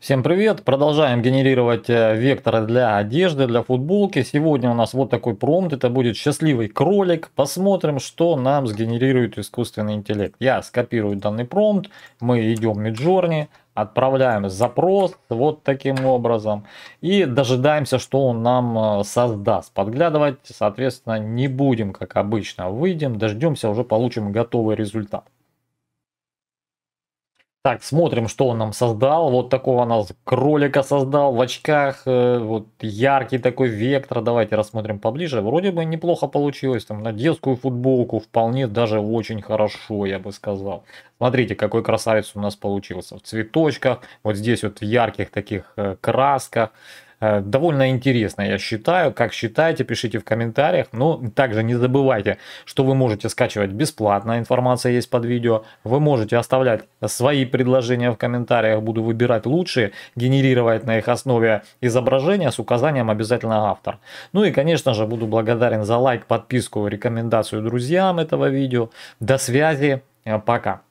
Всем привет! Продолжаем генерировать э, векторы для одежды, для футболки. Сегодня у нас вот такой промпт. Это будет счастливый кролик. Посмотрим, что нам сгенерирует искусственный интеллект. Я скопирую данный промпт. Мы идем в Midjourney, отправляем запрос вот таким образом и дожидаемся, что он нам э, создаст. Подглядывать, соответственно, не будем, как обычно. Выйдем, дождемся, уже получим готовый результат. Так, смотрим, что он нам создал. Вот такого у нас кролика создал в очках. Э, вот яркий такой вектор. Давайте рассмотрим поближе. Вроде бы неплохо получилось. Там на детскую футболку вполне даже очень хорошо, я бы сказал. Смотрите, какой красавец у нас получился. В цветочках. Вот здесь вот в ярких таких э, красках. Э, довольно интересно, я считаю. Как считаете, пишите в комментариях. Но ну, также не забывайте, что вы можете скачивать бесплатно, информация есть под видео. Вы можете оставлять свои предложения в комментариях, буду выбирать лучшие, генерировать на их основе изображения с указанием обязательно автор. Ну и, конечно же, буду благодарен за лайк, подписку, рекомендацию друзьям этого видео. До связи, э, пока.